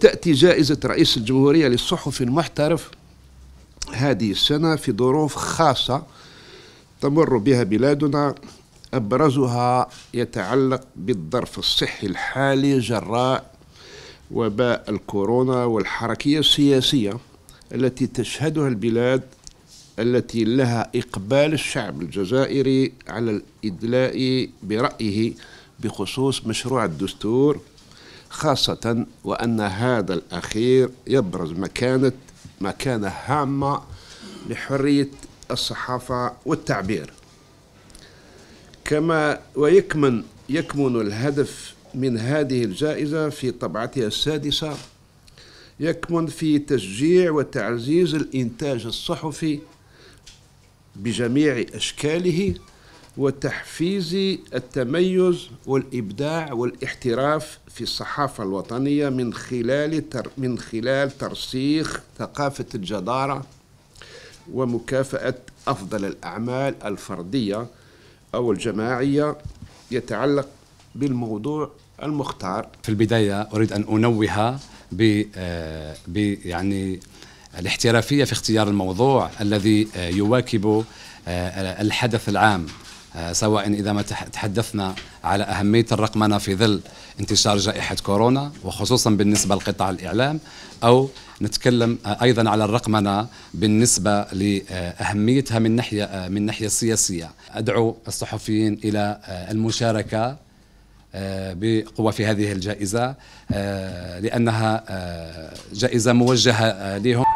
تأتي جائزة رئيس الجمهورية للصحف المحترف هذه السنة في ظروف خاصة تمر بها بلادنا أبرزها يتعلق بالظرف الصحي الحالي جراء وباء الكورونا والحركية السياسية التي تشهدها البلاد التي لها إقبال الشعب الجزائري على الإدلاء برأيه بخصوص مشروع الدستور خاصة وأن هذا الأخير يبرز مكانة مكانة هامة لحرية الصحافة والتعبير كما ويكمن يكمن الهدف من هذه الجائزة في طبعتها السادسة يكمن في تشجيع وتعزيز الإنتاج الصحفي بجميع أشكاله وتحفيز التميز والإبداع والاحتراف في الصحافة الوطنية من خلال تر من خلال ترسيخ ثقافة الجدارة ومكافأة أفضل الأعمال الفردية أو الجماعية يتعلق بالموضوع المختار في البداية أريد أن أنوه ب آه، يعني الاحترافية في اختيار الموضوع الذي آه، يواكب آه، الحدث العام آه، سواء إذا ما تحدثنا على أهمية الرقمنة في ظل انتشار جائحة كورونا وخصوصا بالنسبة لقطاع الإعلام أو نتكلم آه، أيضا على الرقمنة بالنسبة لأهميتها من ناحية آه، من ناحية سياسية أدعو الصحفيين إلى المشاركة بقوة في هذه الجائزة لأنها جائزة موجهة لهم